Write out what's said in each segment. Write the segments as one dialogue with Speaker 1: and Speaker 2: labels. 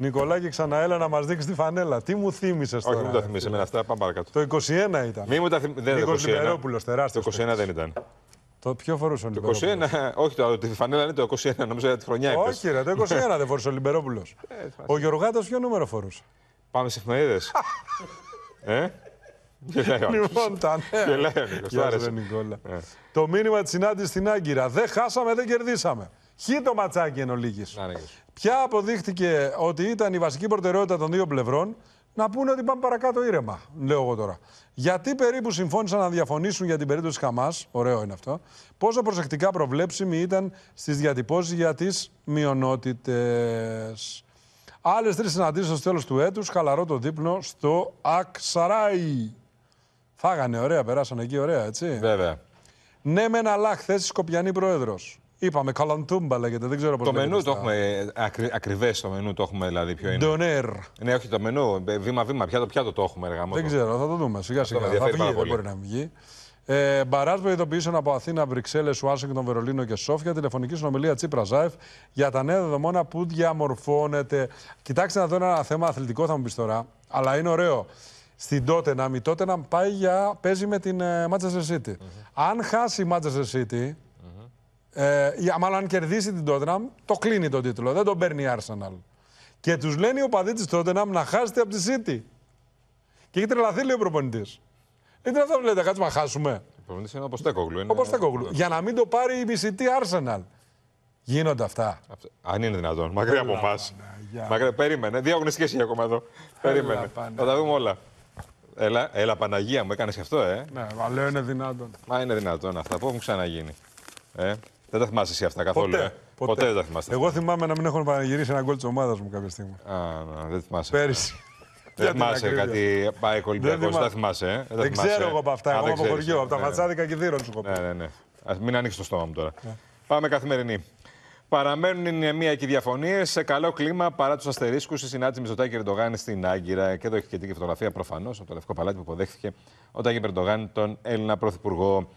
Speaker 1: Νικολάκη, έλα να μας δείξεις τη φανέλα. Τι μου θύμισες τώρα. Όχι, μην τα
Speaker 2: θυμίσει αυτά. Πάμε παρακάτω.
Speaker 1: Το 21 ήταν. Μη μου τα θυμίσει. Δεν ήταν. Λιμπερόπουλος,
Speaker 2: τεράστιος. Το 21 δεν ήταν.
Speaker 1: Το ποιο φορούσε ο Λιμπερόπουλος.
Speaker 2: Το 21, όχι, το, τη φανέλα είναι το 21, νομίζω ότι τη χρονιά είπες. Όχι, ρε, το 21 δεν
Speaker 1: φορούσε ο Λιμπερόπουλος. Ε, ο Γιωργάτος ποιο νούμερο φορούσε. Πάμε σε εφημερίδες. ε? Λοιπόν, τα νέα. Ναι. Ε. Το μήνυμα της συνάντησης στην Άγκυρα. Δεν χάσαμε, δεν κερδίσαμε. Χι το ματσάκι εν ολίγης. Ναι. Ποια αποδείχτηκε ότι ήταν η βασική προτεραιότητα των δύο πλευρών να πούνε ότι πάμε παρακάτω ήρεμα, λέω εγώ τώρα. Γιατί περίπου συμφώνησαν να διαφωνήσουν για την περίπτωση Χαμάς, ωραίο είναι αυτό, πόσο προσεκτικά προβλέψιμοι ήταν στις διατυπώσεις για τις μειονότητες. Άλλες τρεις συναντήσεις στο τέλος του έτους, χαλαρό το δείπνο στο Αξαράι. Φάγανε ωραία, περάσανε εκεί ωραία, έτσι. Βέβαια. Ναι, με αλλά χθες Σκοπιανή πρόεδρος Είπαμε, καλαντούμπα λέγεται, δεν ξέρω πώς Το μενού το
Speaker 2: έχουμε, ε, ακρι, ακριβές το μενού το έχουμε δηλαδή ποιο είναι. Ντονέρ. Ναι, όχι το μενού, ε, βήμα-βήμα, πιάτο, πιάτο το έχουμε εργαμό. Δεν ξέρω, θα
Speaker 1: το δούμε σιγά-σιγά. Θα βγει, δεν μπορεί να βγει. Ε, Μπαράζ προειδοποιήσεων από Αθήνα, Βρυξέλλες, Ουάσιγκτον, Βερολίνο και Σόφια. Τηλεφωνική συνομιλία Τσίπρα Ζάεφ για τα νέα δεδομένα που διαμορφώνεται. Κοιτάξτε να δω ένα θέμα αθλητικό, θα μου πεις τώρα, αλλά είναι ωραίο. Στην τότε να μην τότε να πάει για παίζει με την ε, Manchester City. Mm -hmm. Αν χάσει η Manchester City, ε, μάλλον αν κερδίσει την Τότεναμ, το κλείνει τον τίτλο. Δεν τον παίρνει η Arsenal. Και τους λένε οι οπαδοί της Τότεναμ να χάσετε από τη City. Και έχει τρελαθεί, λέει ο προπονητής. Δεν είναι αυτό που λέτε, κάτσε να χάσουμε.
Speaker 2: Ο προπονητής είναι ο Ποστέκογλου. Είναι...
Speaker 1: Ο Ποστέκογλου. Για να μην το πάρει η η Arsenal. Γίνονται αυτά.
Speaker 2: Αν είναι δυνατόν. Μακριά από εμά. Περίμενε. Δύο αγωνιστικές είναι ακόμα εδώ. Περίμενε. Θα τα δούμε όλα. Έλα, έλα Παναγία μου, έκανες αυτό, ε. Ναι,
Speaker 1: αλλά είναι δυνατόν.
Speaker 2: Μα είναι δυνατόν αυτά. Πώ έχουν ξαναγίνει. Ε. Δεν τα θυμάσαι εσύ αυτά καθόλου. Ποτέ, ε? ποτέ. ποτέ δεν τα θυμάσαι.
Speaker 1: Εγώ θυμάμαι να μην έχουν παραγυρίσει ένα γκολ της ομάδας μου κάποια
Speaker 2: στιγμή. Α, ναι, δεν θυμάσαι. Πέρυσι.
Speaker 1: Δεν θυμάσαι κάτι
Speaker 2: πάει κολυμπιακό, ε? δεν θυμάσαι. Δεν ξέρω εγώ από αυτά. Εγώ από χωριό, ναι, από τα ναι. φατσάδικα και δίρων σου κοπεί. Ναι, ναι. ναι. Μην ανοίξεις το στόμα μου τώρα. Πάμε καθημερινή. Παραμένουν η μία και διαφωνίες σε καλό κλίμα παρά τους αστερίσκους. Η συνάντηση Μιζωτάκη Ερντογάν στην Άγκυρα και εδώ έχει και την φωτογραφία προφανώς από το Λευκό Παλάτι που αποδέχθηκε ο Τάκη Ερντογάν τον Έλληνα Πρωθυπουργό.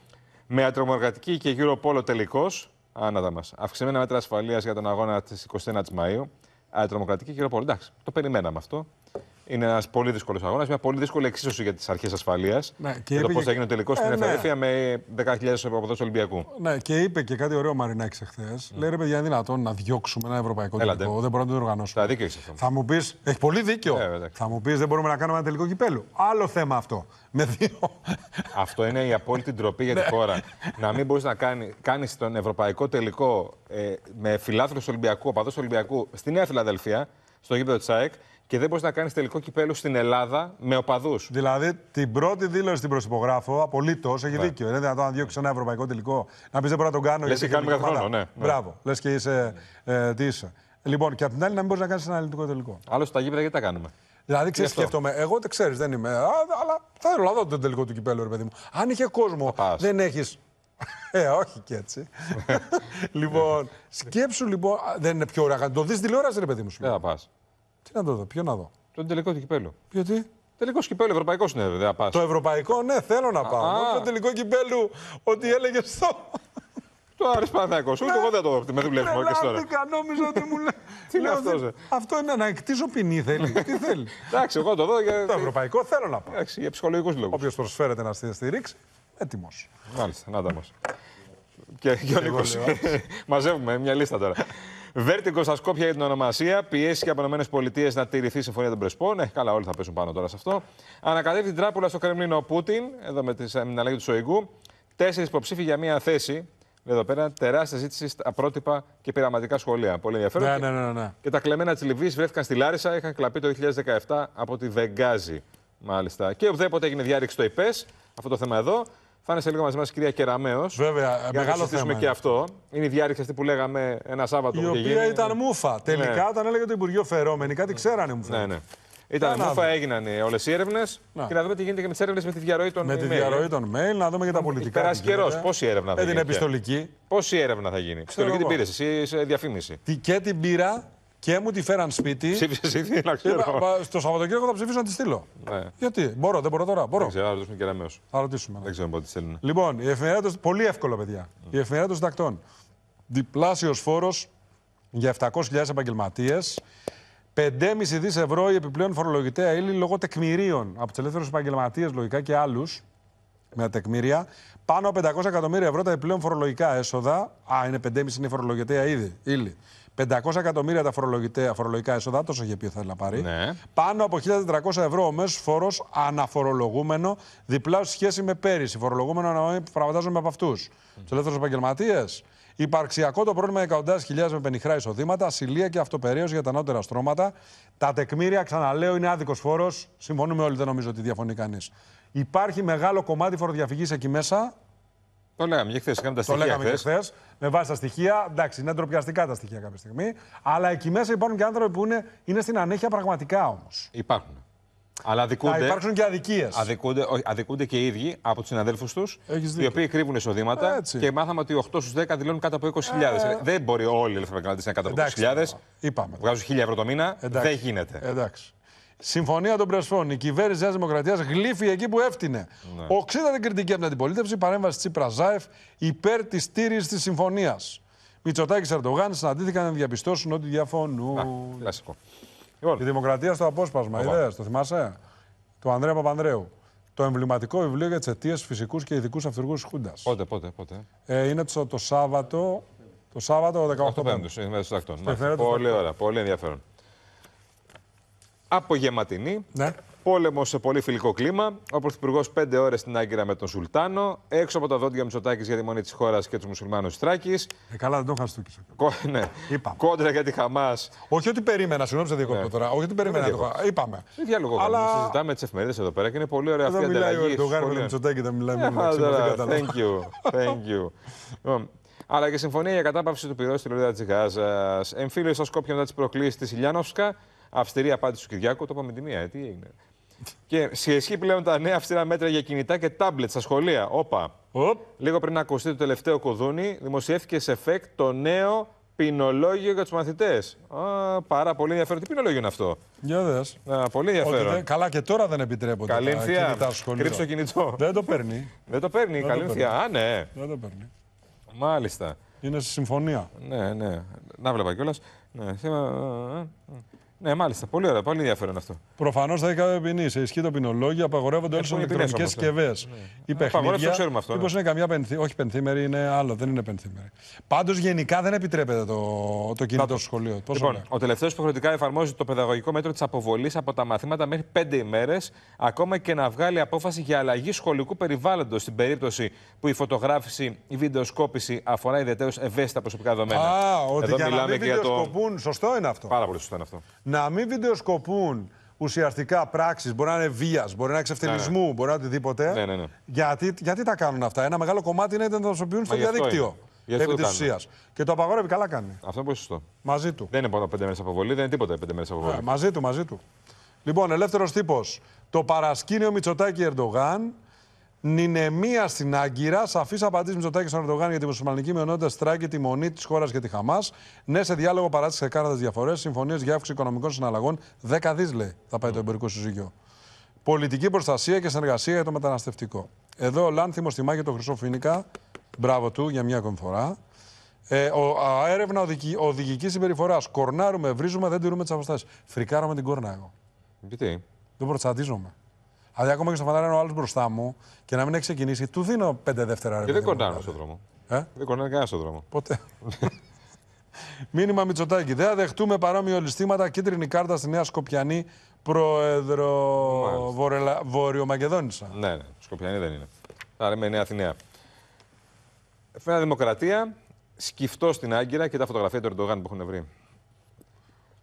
Speaker 2: Με ατρομοργατική και γύρω πόλο τελικό, άνατα μας. Αυξημένα μέτρα ασφαλείας για τον αγώνα της 21η Μαΐου. Ατρομοκρατική και γύρω πόλο. Εντάξει, το περιμέναμε αυτό. Είναι ένας πολύ δύσκολος αγώνας, μια πολύ δύσκολη εξίσωση για τις αρχές ασφαλείας. Ναι, και, για το πώ θα γίνει ο τελικός ε, στην ναι. Εφερέφεια με 10.000 οπαδού Ολυμπιακού.
Speaker 1: Ναι, και είπε και κάτι ωραίο Μαρινάκης εχθές. Mm. Ναι. Λέει ρε παιδιά, είναι δυνατόν να διώξουμε ένα ευρωπαϊκό Έλατε. τελικό.
Speaker 2: Δεν μπορούμε να το οργανώσουμε. Θα δίκιο αυτό.
Speaker 1: Θα μου πεις, έχει πολύ δίκιο. Ε, θα μου πεις, δεν μπορούμε να κάνουμε ένα τελικό κυπέλο. Άλλο θέμα αυτό. Με δύο.
Speaker 2: Αυτό είναι η απόλυτη ντροπή για τη ναι. χώρα. να μην μπορείς να κάνει τον ευρωπαϊκό τελικό ε, με φιλάθρο Ολυμπιακού, παδό Ολυμπιακού στη Νέα Φιλαδελφία, στο γήπεδο Τσάικ και δεν μπορείς να κάνεις τελικό κυπέλο στην Ελλάδα με οπαδούς. Δηλαδή, την πρώτη
Speaker 1: δήλωση στην προσυπογράφω, απολύτως, έχει ναι. δίκιο. Δεν είναι δυνατόν να διώξει ένα ευρωπαϊκό τελικό. Να πεις δεν πρέπει να τον κάνω. Λες και κάνουμε κάθε χρόνο, ναι, ναι. Μπράβο. Λες και είσαι. Ε, τι είσαι. Λοιπόν, και από την άλλη να μην μπορείς να κάνεις ένα ελληνικό τελικό.
Speaker 2: Άλλος τα γήπεδα γιατί τα κάνουμε.
Speaker 1: Δηλαδή, ξέρει, σκέφτομαι, εγώ δεν ξέρεις, δεν είμαι. Α, αλλά θα να δω τον τελικό του κυπέλου, ρε παιδί μου. Αν είχε κόσμο, δεν έχεις. Ε, όχι και έτσι. λοιπόν, σκέψου λοιπόν. Δεν είναι πιο ωραία. Το δεις τηλεόραση, ρε παιδί μου. Σου. Δεν θα πας. Τι να το δω, ποιο να δω.
Speaker 2: Τον τελικό του κυπέλου. Γιατί? Τελικό κυπέλου, ευρωπαϊκό είναι βέβαια. Πας. Το
Speaker 1: ευρωπαϊκό, ναι, θέλω να πάω. Α, το τελικό κυπέλου, ότι έλεγες στο. Το Άρης Παναθηναϊκός. Ούτε εγώ δεν το με δουλεύουμε και τώρα. νόμιζα ότι μου λέει. Τι λέω αυτός, ε? Αυτό είναι να εκτίζω ποινή θέλει. Τι θέλει. Εντάξει, εγώ το δω. Για... Το ευρωπαϊκό θέλω να πάω. Εντάξει, για ψυχολογικούς λόγους. Όποιος προσφέρεται να στηρίξει, έτοιμος.
Speaker 2: Μάλιστα, να τα μας. Και, και ο Νίκο. Μαζεύουμε μια λίστα τώρα. Βέρτικο στα Σκόπια για την ονομασία. Πιέσει και από ΗΠΑ να τηρηθεί η συμφωνία των Πρεσπών. Ε, καλά, όλοι θα πέσουν πάνω τώρα σε αυτό. Ανακατεύει την τράπουλα στο Κρεμλίνο ο Πούτιν, εδώ με ε, την αλλαγή του Σοϊγού. Τέσσερις υποψήφοι για μία θέση. Εδώ πέρα τεράστια ζήτηση στα πρότυπα και πειραματικά σχολεία. Πολύ ενδιαφέρον. Ναι, ναι, ναι, ναι. Και τα κλεμμένα της Λιβύης βρέθηκαν στη Λάρισα, είχαν κλαπεί το 2017 από τη Βεγγάζη. Μάλιστα. Και ουδέποτε έγινε διάρρηξη στο ΙΠΕΣ, αυτό το θέμα εδώ. Θα είναι σε λίγο μαζί μας κυρία Κεραμέο. Βέβαια, για μεγάλο να θέμα. και αυτό. Είναι η διάρκεια αυτή που λέγαμε ένα Σάββατο. Η οποία γίνει. ήταν μούφα. Ναι. Τελικά, όταν έλεγε το Υπουργείο Φερόμενη, κάτι ξέρανε μου φαίνεται. Ναι, ναι. Ήταν μούφα, έγιναν όλες οι έρευνες. Και να δούμε τι γίνεται και με τις έρευνες με τη διαρροή των με Με τη διαρροή ε.
Speaker 1: των mail, να δούμε για τα πολιτικά. Περάσει καιρός. Πόση έρευνα θα ε, γίνει. την επιστολική.
Speaker 2: Πόση έρευνα θα γίνει. Επιστολική την πήρες, εσύ διαφήμιση.
Speaker 1: Και την πήρα και μου τη φέραν σπίτι. Ψήφισες ήδη, να ξέρω. Στο Σαββατοκύριακο θα ψηφίσω να τη στείλω. Ναι. Γιατί, μπορώ, δεν μπορώ τώρα. Μπορώ. Δεν ξέρω, θα ρωτήσουμε και ένα Θα ρωτήσουμε. Ναι. Δεν ξέρω πότε στέλνουν. Λοιπόν, η εφημερίδα Πολύ εύκολο, παιδιά. Η εφημερίδα των συντακτών. Διπλάσιος φόρος για 700.000 επαγγελματίε. 5,5 δις ευρώ η επιπλέον φορολογητέα ύλη λόγω τεκμηρίων από τους ελεύθερους επαγγελματίες λογικά και άλλους με τα τεκμήρια. Πάνω από 500 εκατομμύρια ευρώ τα επιπλέον φορολογικά έσοδα. Α, είναι 5,5 είναι η φορολογητέα ήδη. Ύλη. 500 εκατομμύρια τα φορολογικά έσοδα, τόσο είχε πει θέλει να πάρει. Ναι. Πάνω από 1.400 ευρώ ο μέσος φόρος αναφορολογούμενο, διπλά σχέση με πέρυσι. Φορολογούμενο που πραγματάζομαι από αυτούς. Mm. Τους ελεύθερους επαγγελματίες. Υπαρξιακό το πρόβλημα εκατοντάδες χιλιάδες με πενιχρά εισοδήματα, ασυλία και αυτοπερίωση για τα νότερα στρώματα. Τα τεκμήρια, ξαναλέω, είναι άδικος φόρος. Συμφωνούμε όλοι, δεν νομίζω ότι διαφωνεί κανείς. Υπάρχει μεγάλο κομμάτι φοροδιαφυγής εκεί μέσα.
Speaker 2: Το λέγαμε και χθες. Το λέγαμε και χθες.
Speaker 1: Με βάση τα στοιχεία. Εντάξει, είναι ντροπιαστικά τα στοιχεία κάποια στιγμή. Αλλά εκεί μέσα υπάρχουν και άνθρωποι που είναι, είναι στην ανέχεια πραγματικά όμως.
Speaker 2: Υπάρχουν. Αλλά αδικούνται. και αδικίες. Αδικούνται, αδικούνται και οι ίδιοι από τους συναδέλφους τους, οι οποίοι κρύβουν εισοδήματα. Ε, έτσι. Και μάθαμε ότι 8 στου 10 δηλώνουν κάτω από 20.000. Ε... Δεν μπορεί όλοι οι ελευθεροκρατέ να είναι κάτω από 20.000. Βγάζουν 1.000 ευρώ το μήνα. Εντάξει. Δεν γίνεται.
Speaker 1: Εντάξει. Συμφωνία των Πρεσφών. Η κυβέρνηση τη Νέας Δημοκρατίας γλύφει εκεί που έφτιανε. Ναι. Οξύτατη την κριτική από την αντιπολίτευση, παρέμβαση Τσίπρα Ζάεφ υπέρ της στήριξη της συμφωνίας. Μητσοτάκης Ερντογάν συναντήθηκαν να διαπιστώσουν ότι διαφωνούν. Κλασικό. Λοιπόν. Η Δημοκρατία στο απόσπασμα, είδες, το θυμάσαι. Του Ανδρέα Παπανδρέου. Το εμβληματικό βιβλίο για τις αιτίες φυσικούς και ειδικούς αυτούργους τη Χούντας.
Speaker 2: Πότε, πότε, πότε.
Speaker 1: Ε, είναι το, το Σάββατο.
Speaker 2: Το Σάββατο 18 Πέμπτου. Ναι, πολύ ωραία, πολύ ενδιαφέρον απογεματινή. Ναι. Πόλεμο σε πολύ φιλικό κλίμα. Ο Πρωθυπουργός πέντε ώρες στην Άγκυρα με τον Σουλτάνο. Έξω από τα δόντια Μητσοτάκης για τη μονή της χώρας και τους μουσουλμάνους Τράκης. Ε, καλά, δεν το είχα στούκι. Κο... Ναι. Κόντρα για τη Χαμάς. Όχι ότι περίμενα, συγγνώμη, σε διακόπτω ναι. τώρα. Όχι ότι περίμενα. Το... Είπαμε. Τι ε, διάλογο Αλλά... Συζητάμε τις εφημερίδες εδώ πέρα και είναι πολύ ωραία αυτή η ανταλλαγή. Δεν μιλάει ο Μητσοτάκη, δεν μιλάει Thank you. Thank you. Λοιπόν, αλλά και συμφωνία για κατάπαυση του πυρός στη Λωρίδα της Γάζας. Εμφύλιος στα Σκόπια μετά τι προκλήσεις της Ιλιάνοφσκα. Αυστηρή απάντηση του Κυριάκου, το είπαμε τη μία, ε, τι έγινε. Και ισχύ πλέον τα νέα αυστηρά μέτρα για κινητά και τάμπλετ στα σχολεία. Όπα. Λίγο πριν ακουστεί το τελευταίο κουδούνι, δημοσιεύτηκε σε ΦΕΚ το νέο Ποινολόγιο για τους μαθητές. Πάρα πολύ ενδιαφέρον. Τι ποινολόγιο είναι αυτό.
Speaker 1: Για δες. πολύ ενδιαφέρον. δεν, καλά και τώρα δεν επιτρέπονται τα κινητά σχολεία. Κρύψω κινητό. Δεν το
Speaker 2: παίρνει. Δεν το παίρνει, δεν καλή Α, ναι. Δεν το παίρνει. Μάλιστα. Είναι σε συμφωνία. Ναι, ναι. Να βλέπα κιόλας. Ναι. Ναι, μάλιστα. Πολύ ωραία. Πολύ ενδιαφέρον αυτό.
Speaker 1: Προφανώς θα είχαμε ποινή. Σε ισχύ το ποινολόγιο απαγορεύονται ε, όλες οι ηλεκτρονικέ ε. συσκευές. Ναι. Ε, το ξέρουμε αυτό. Μήπως ναι. είναι καμιά πενθή... Όχι πενθήμερη, είναι άλλο. Δεν είναι πενθήμερη. Πάντως γενικά δεν επιτρέπεται το, το κινητό στο σχολείο. Πώς λοιπόν,
Speaker 2: ο τελευταίος υποχρεωτικά εφαρμόζει το παιδαγωγικό μέτρο της αποβολής από τα μαθήματα μέχρι πέντε ημέρες, ακόμα και να βγάλει απόφαση για αλλαγή σχολικού περιβάλλοντος στην περίπτωση που η φωτογράφηση, η βιντεοσκόπηση αφορά ιδιαίτερως ευαίσθητα προσωπικά δεδομένα. Α, ότι Εδώ για να μην Σωστό είναι αυτό. Πάρα πολύ σωστό είναι αυτό να μην
Speaker 1: βιντεοσκοπούν ουσιαστικά πράξεις, μπορεί να είναι βίας, μπορεί να είναι εξευτελισμού, ναι, ναι. μπορεί να είναι οτιδήποτε. Ναι, ναι, ναι, γιατί, γιατί τα κάνουν αυτά. Ένα μεγάλο κομμάτι είναι να τα χρησιμοποιούν στο διαδίκτυο. Επί τη ουσίας.
Speaker 2: Και το απαγορεύει, καλά κάνει. Αυτό είναι πολύ σωστό. Μαζί του. Δεν είναι πέντε μέρες αποβολή, δεν είναι τίποτα πέντε μέρες αποβολή. Ε,
Speaker 1: μαζί του, μαζί του. Λοιπόν, ελεύθερος τύπος. Το παρασκήνιο Μητσοτάκη Ερντογάν Νινεμία στην Άγκυρα. Σαφή απαντήσει Μητσοτάκη στον Ερντογάν για τη μουσουλμανική μειονότητα στράγγει τη μονή της χώρας και τη Χαμάς. Ναι, σε διάλογο παρά τι ξεκάθαρε διαφορές. Συμφωνίες για αύξηση οικονομικών συναλλαγών. Δέκα δις, λέει, θα πάει το εμπορικό συζύγιο. Πολιτική προστασία και συνεργασία για το μεταναστευτικό. Εδώ ο Λάνθιμος μάχη το χρυσό φίνικα. Μπράβο του για μια ακόμη φορά. Ε, ο, α, έρευνα οδηγική, οδηγική συμπεριφοράς. Κορνάρουμε, βρίζουμε, δεν τηρούμε τις αποστάσεις. Φρικάρομαι την κόρνα εγώ. Γιατί? Δεν αλλά ακόμα και στο φανάρι είναι ο άλλος μπροστά μου και να μην έχει ξεκινήσει, του δίνω πέντε δεύτερα ρε. Και δεν κοντάνε
Speaker 2: στον δρόμο. Ε? Δεν κοντάνε κανένα στον δρόμο.
Speaker 1: Ποτέ. Μήνυμα Μητσοτάκη. Δεν αδεχτούμε δεχτούμε παρόμοιο ληστήματα. Κίτρινη κάρτα στη Νέα Σκοπιανή, πρόεδρο
Speaker 2: Βορελα... Μακεδόνισσα. Ναι, ναι, Σκοπιανή δεν είναι. Θα λέμε Νέα Αθηναία. Φαίνεται Δημοκρατία, σκυφτό στην Άγκυρα και τα φωτογραφία του Ερντογάν που έχουν βρει.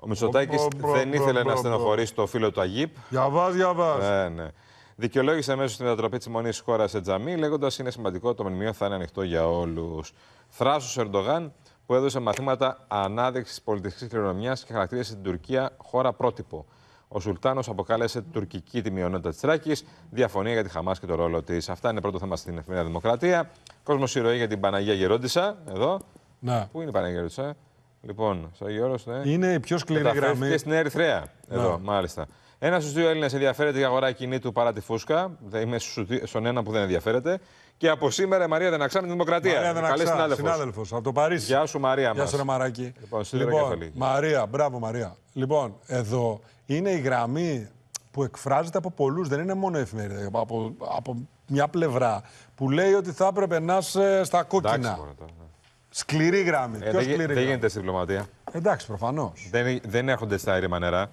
Speaker 2: Ο Μητσοτάκη δεν ήθελε να στενοχωρήσει το φίλο του Αγίπ. Διαβάζ, διαβάζ. Ναι, ναι. Δικαιολόγησε αμέσως τη μετατροπή της μονής χώρας σε τζαμί, λέγοντας είναι σημαντικό το μνημείο θα είναι ανοιχτό για όλους. Θράσος Ερντογάν, που έδωσε μαθήματα ανάδειξης πολιτιστικής κληρονομιάς και χαρακτήρισε την Τουρκία χώρα πρότυπο. Ο Σουλτάνος αποκάλεσε τουρκική τη μειονότητα της Τράκης, διαφωνία για τη Χαμάς και το ρόλο της. Αυτά είναι πρώτο θέμα στην Εθνική Δημοκρατία. Κόσμος ηρωή για την Παναγία Γερόντισα, εδώ. Να. Πού είναι η Παναγία Γερόντισα, ε? Λοιπόν, στο Αγιώρο, ε. Είναι η πιο σκληρή γραμμή. Και στην Ερυθρέα. Ναι. Εδώ, μάλιστα. Ένα στους δύο Έλληνες ενδιαφέρεται για αγορά κινήτου παρά τη φούσκα. Δεν είμαι στον ένα που δεν ενδιαφέρεται. Και από σήμερα η Μαρία δεν με τη Δημοκρατία. Καλή συνάδελφο από το Παρίσι. Γεια σου, Μαρία. Γεια σου, ρε Μαράκι. Λοιπόν, λοιπόν
Speaker 1: Μαρία, μπράβο, Μαρία. Λοιπόν, εδώ είναι η γραμμή που εκφράζεται από πολλούς. Δεν είναι μόνο η εφημερίδα. Από, από μια πλευρά που λέει ότι θα έπρεπε να είσαι στα κόκκινα. Εντάξει, Σκληρή γράμμη. Ε, δεν δε γίνεται στη διπλωματία. Εντάξει, προφανώς.
Speaker 2: Δεν, δεν στα ήρεμα νερά.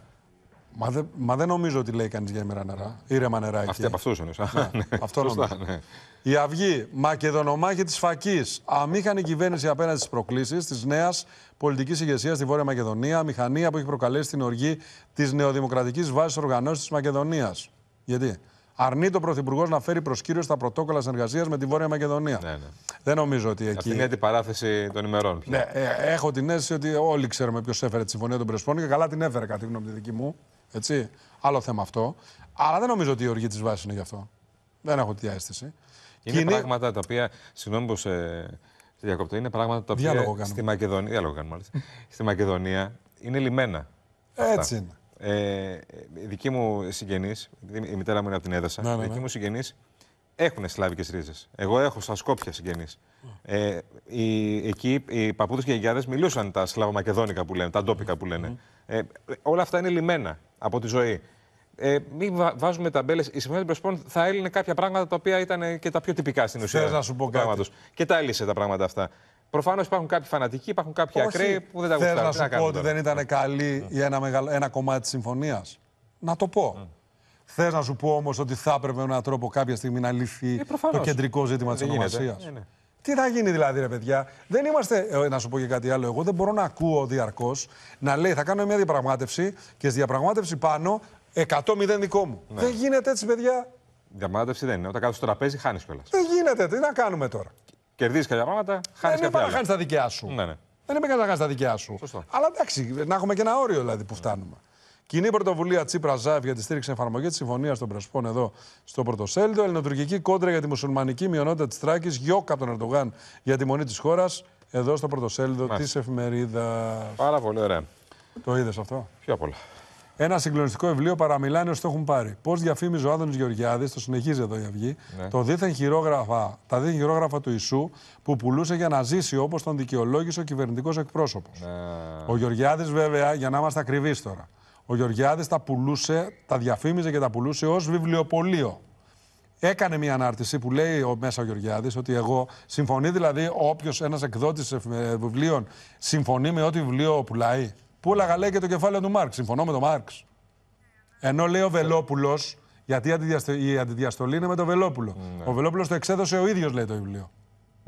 Speaker 1: Μα, δε, μα δεν νομίζω ότι λέει κανείς για ήρεμα νερά. Ήρεμα νερά εκεί. Αυτή από αυτούς
Speaker 2: είναι. Ναι, αυτό νομίζω. Ναι.
Speaker 1: Η Αυγή, Μακεδονομάχη της Φακής. Αμήχανη κυβέρνηση απέναντι στις προκλήσεις της νέας πολιτικής ηγεσίας στη Βόρεια Μακεδονία. Μηχανία που έχει προκαλέσει την οργή της νεοδημοκρατικής βάσης οργανώσεως της Μακεδονίας. Γιατί. Αρνείται ο Πρωθυπουργός να φέρει προσκύριο στα πρωτόκολλα συνεργασίας με τη Βόρεια Μακεδονία. Ναι, ναι. Δεν νομίζω ότι εκεί. Αυτή είναι
Speaker 2: την παράθεση των ημερών.
Speaker 1: Ναι, ε, έχω την αίσθηση ότι όλοι ξέρουμε ποιος έφερε τη Συμφωνία των Πρεσπών και καλά την έφερε, κατά τη γνώμη τη δική μου. Έτσι. Άλλο θέμα αυτό. Αλλά δεν νομίζω ότι η οργή της βάσης είναι γι' αυτό. Δεν έχω τη αίσθηση.
Speaker 2: Είναι Κοινή... πράγματα τα οποία. Συγγνώμη που σε διακοπτώ. Είναι πράγματα τα οποία. Διάλογο κάνουμε. Στη Μακεδονία, κάνουμε, στη Μακεδονία είναι λιμένα. Έτσι είναι. Ε, ε, δικοί μου συγγενείς, η μητέρα μου είναι από την Έδασα, ναι, ναι δικοί ναι. μου συγγενείς έχουν σλάβικες ρίζες. Εγώ έχω στα Σκόπια συγγενείς. Ε, εκεί οι παππούδες και οι γιαγιάδες μιλούσαν τα σλαβομακεδόνικα που λένε, τα ντόπικα που λένε. Ε, όλα αυτά είναι λιμένα από τη ζωή. Ε, μην βάζουμε ταμπέλες. Η συμφωνία των Πρεσπών θα έλυνε κάποια πράγματα τα οποία ήταν ε, και τα πιο τυπικά στην ουσία. Θέλω να σου πω κάτι. Και τα έλυσε τα πράγματα αυτά. Προφανώς υπάρχουν κάποιοι φανατικοί, υπάρχουν κάποιοι Όχι. ακραίοι που δεν τα γουστάρουν. Θέλω ναι. ναι. να σου πω ότι δεν ήταν
Speaker 1: καλή ή ένα, μεγαλο... ένα κομμάτι της συμφωνίας. Να το πω. Mm. Θες να σου πω όμως ότι θα έπρεπε με έναν τρόπο κάποια στιγμή να λυθεί ε, το κεντρικό ζήτημα της ονομασίας. Ναι, Τι θα γίνει δηλαδή, ρε παιδιά. Δεν είμαστε. Ε, να σου πω και κάτι άλλο. Εγώ δεν μπορώ να ακούω διαρκώς να λέει θα κάνουμε μια διαπραγμάτευση και στη διαπραγμάτευση πάνω 100-0 δικό μου. Ναι. Δεν γίνεται έτσι, παιδιά.
Speaker 2: Διαμάτευση δεν είναι. Όταν κάθεσαι στο τραπέζι, χάνεις κιόλας.
Speaker 1: Δεν γίνεται. Τι να κάνουμε τώρα.
Speaker 2: Κερδίζεις κάποια πράγματα, ε, χάνεις κάποια πράγματα. Δεν χάνεις τα δικιά σου. Ναι, ναι.
Speaker 1: Δεν είναι να χάνεις τα δικιά σου. Σωστό. Αλλά εντάξει, να έχουμε και ένα όριο δηλαδή που φτάνουμε. Κοινή πρωτοβουλία Τσίπρα Ζάβ για τη στήριξη εφαρμογής της Συμφωνίας των Πρεσπών εδώ στο Πρωτοσέλιδο. Ελληνοτουρκική κόντρα για τη μουσουλμανική μειονότητα της Τράκης. Γιώκα από τον Ερντογάν για τη μονή της χώρας. Εδώ στο Πρωτοσέλιδο της εφημερίδας.
Speaker 2: Πάρα πολύ ωραία.
Speaker 1: Το είδες αυτό. Πιο απ' Ένα συγκλονιστικό βιβλίο παραμιλάνε όσοι το έχουν πάρει. Πώς διαφήμιζε ο Άδωνης Γεωργιάδης, το συνεχίζει εδώ η Αυγή, ναι. το δίθεν χειρόγραφα, τα δίθεν χειρόγραφα του Ισού που πουλούσε για να ζήσει όπως τον δικαιολόγησε ο κυβερνητικός εκπρόσωπος. Ναι. Ο Γεωργιάδης, βέβαια, για να είμαστε ακριβείς τώρα, ο Γεωργιάδης τα πουλούσε, τα διαφήμιζε και τα πουλούσε ως βιβλιοπωλείο. Έκανε μια ανάρτηση που λέει ο Μέσα ο Γεωργιάδης ότι εγώ συμφωνεί δηλαδή όποιος ένας εκδότης ε, βιβλίων συμφωνεί με ό,τι βιβλίο πουλάει πούλαγα λέει και το κεφάλαιο του Μάρξ. Συμφωνώ με τον Μάρξ. Ενώ λέει ο Βελόπουλος, γιατί η αντιδιαστολή είναι με τον Βελόπουλο. Ναι. Ο Βελόπουλος το εξέδωσε ο ίδιος, λέει το βιβλίο.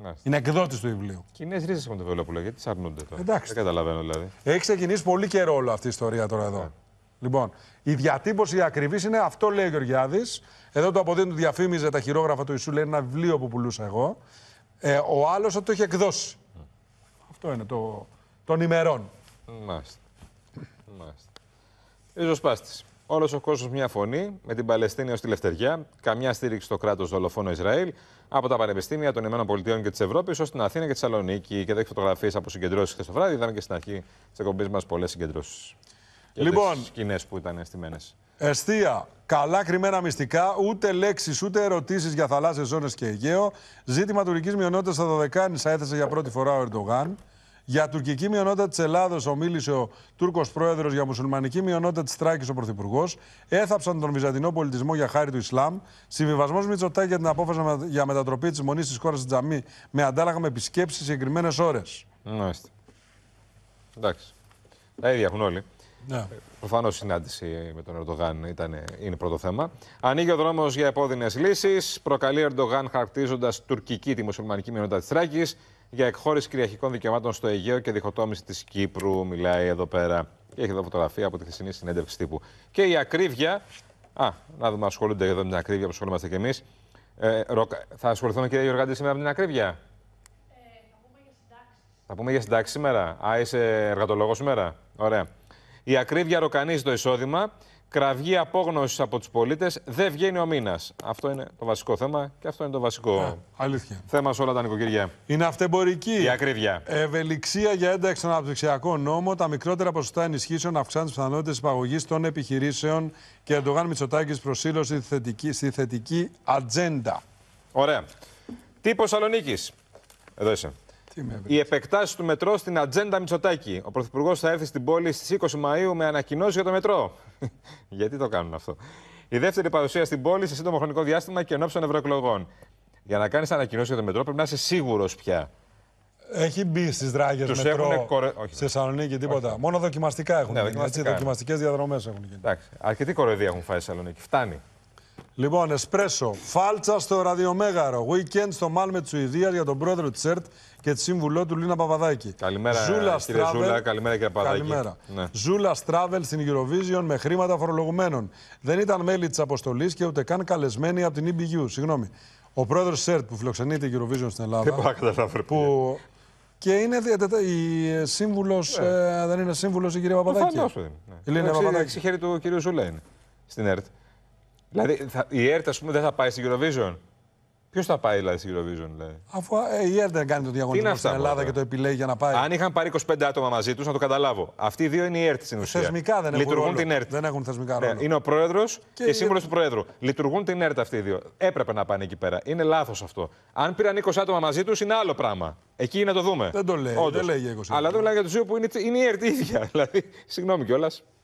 Speaker 1: Ναι. Είναι εκδότης του βιβλίου.
Speaker 2: Κοινέ ρίζε με τον Βελόπουλο, γιατί τι αρνούνται τώρα. Εντάξει. Δεν καταλαβαίνω δηλαδή.
Speaker 1: Έχει ξεκινήσει πολύ καιρό όλη αυτή η ιστορία τώρα εδώ. Ναι. Λοιπόν, η διατύπωση ακριβής είναι αυτό, λέει ο Γεωργιάδης. Εδώ το αποδίδουν του διαφήμιζε τα χειρόγραφα του Ισού, λέει ένα βιβλίο που πουλούσα εγώ. Ε, ο άλλος αυτό το έχει εκδώσει. Ναι. Αυτό είναι το, των ημερών.
Speaker 2: Μάλιστα. Μάλιστα. Ριζοσπάστη. Όλος ο κόσμος μια φωνή, με την Παλαιστίνη ως τη λευτεριά, καμιά στήριξη στο κράτος δολοφόνο Ισραήλ, από τα πανεπιστήμια των ΗΠΑ και της Ευρώπης ως την Αθήνα και τη Θεσσαλονίκη. Και δέχτηκε φωτογραφίες από συγκεντρώσεις χθες το βράδυ. Είδαμε και στην αρχή της εκπομπής μας πολλές συγκεντρώσεις. Λοιπόν, και σκηνές που ήταν αισθημένες.
Speaker 1: Εστία. Καλά κρυμμένα μυστικά, ούτε λέξεις ούτε ερωτήσεις για θαλάσσιες ζώνες και Αιγαίο. Ζήτημα τουρκικής μειονότητας στα 12 έθεσε για πρώτη φορά ο Ερντογάν. Για τουρκική μειονότητα της Ελλάδος ομίλησε ο Τούρκος πρόεδρος, για μουσουλμανική μειονότητα της Τράκης ο πρωθυπουργός. Έθαψαν τον Βυζαντινό πολιτισμό για χάρη του Ισλάμ. Συμβιβασμός Μητσοτάκη για την απόφαση για μετατροπή της μονής της χώρας στην τζαμί με αντάλλαγμα επισκέψεις συγκεκριμένες ώρες.
Speaker 2: Μάλιστα. Εντάξει. Τα ίδια έχουν όλοι. Ναι. Προφανώς η συνάντηση με τον Ερντογάν ήταν, είναι πρώτο θέμα. Ανοίγει ο δρόμος για επώδυνες λύσεις. Προκαλεί ο Ερντογάν χαρακτηρίζοντας τουρκική τη μουσουλμανική μειονότητα της Τράκης για εκχώρηση κυριαρχικών δικαιωμάτων στο Αιγαίο και διχοτόμηση της Κύπρου. Μιλάει εδώ πέρα. Και έχει εδώ φωτογραφία από τη χθεσινή συνέντευξη τύπου. Και η ακρίβεια. Α, να δούμε, ασχολούνται εδώ με την ακρίβεια που ασχολούμαστε κι εμείς. Ε, θα ασχοληθούμε, κύριε Γιωργάντη, σήμερα με την ακρίβεια. Ε, θα πούμε για συντάξεις. Θα πούμε για συντάξεις σήμερα. Α, είσαι εργατολόγος σήμερα. Ωραία. Η ακρίβεια ροκανίζει το εισόδημα Κραυγή απόγνωσης από τους πολίτες. Δεν βγαίνει ο μήνας. Αυτό είναι το βασικό θέμα και αυτό είναι το βασικό αλήθεια. θέμα σε όλα τα νοικοκυριά. Είναι αυτεμπορική. Η ακρίβεια.
Speaker 1: Ευελιξία για ένταξη στον αναπτυξιακό νόμο. Τα μικρότερα ποσοστά ενισχύσεων αυξάνουν τις πιθανότητες υπαγωγή των επιχειρήσεων. Και Ερντογάν Μητσοτάκης προσήλωσε στη θετική, στη θετική ατζέντα.
Speaker 2: Ωραία. Τύπος Σαλονίκης. Εδώ είσαι. Η επεκτάσεις του μετρό στην ατζέντα Μητσοτάκη. Ο Πρωθυπουργός θα έρθει στην πόλη στις 20 Μαου με ανακοινώσεις για το μετρό. Γιατί το κάνουν αυτό. Η δεύτερη παρουσία στην πόλη σε σύντομο χρονικό διάστημα και των ευρωεκλογών. Για να κάνεις ανακοινώσεις για το μετρό πρέπει να είσαι σίγουρος πια.
Speaker 1: Έχει μπει στις δράγες μετρό κορε... Θεσσαλονίκη τίποτα. Όχι. Μόνο δοκιμαστικά έχουν ναι, γίνει. Δοκιμαστικές διαδρομές έχουν
Speaker 2: γίνει. Εντάξει. Αρκετή κοροϊδία έχουν φάει Θεσσαλονίκη. Φτάνει. Λοιπόν, Εσπρέσο, φάλτσα στο
Speaker 1: ραδιομέγαρο. Weekend στο Μάλμε τη Σουηδία για τον πρόεδρο της ΕΡΤ και της σύμβουλό του Λίνα Παπαδάκη.
Speaker 2: Καλημέρα, Ζούλα κύριε Ζούλα. Καλημέρα, κύριε Παπαδάκη. Καλημέρα. Ναι.
Speaker 1: Ζούλα Στράβελ στην Eurovision με χρήματα φορολογουμένων. Δεν ήταν μέλη της αποστολής και ούτε καν καλεσμένη από την EBU. Συγγνώμη. Ο πρόεδρος της ΕΡΤ που φιλοξενεί την Eurovision στην Ελλάδα. Δεν καταλάβω. Που... Και είναι η σύμβουλος. Ναι. Ε, δεν είναι σύμβουλος η κυρία Παπαδάκη. Ναι. Η Λίνα Παπαδάκη. του κυρίου Ζούλα είναι
Speaker 2: στην ΕΡΤ. Δηλαδή θα, η ΕΡΤ, πούμε, δεν θα πάει στην Eurovision. Ποιος θα πάει δηλαδή στην Eurovision, λέει. Δηλαδή?
Speaker 1: Αφού ε, η ΕΡΤ δεν κάνει το διαγωνισμό στην Ελλάδα και το επιλέγει για να
Speaker 2: πάει. Αν είχαν πάρει 25 άτομα μαζί τους, να το καταλάβω. Αυτοί οι δύο είναι η ΕΡΤ στην ουσία. Θεσμικά δεν έχουν Λειτουργούν την ΕΡΤ. Δεν
Speaker 1: έχουν θεσμικά ναι, ρόλο. είναι ο πρόεδρος
Speaker 2: και, και σύμβολο του Προέδρου. Λειτουργούν την ΕΡΤ αυτοί οι δύο. Έπρεπε να πάνε εκεί πέρα. Είναι λάθος αυτό. Αν πήραν 20 άτομα μαζί τους, είναι άλλο πράγμα. Εκεί να το δούμε. Δεν το λέει. Όντως. λέει για 20 Αλλά δεν μιλάει για τους δύο που είναι, είναι η ΕΡΤ ίδια. Δηλαδή, συγγνώμη κιόλας.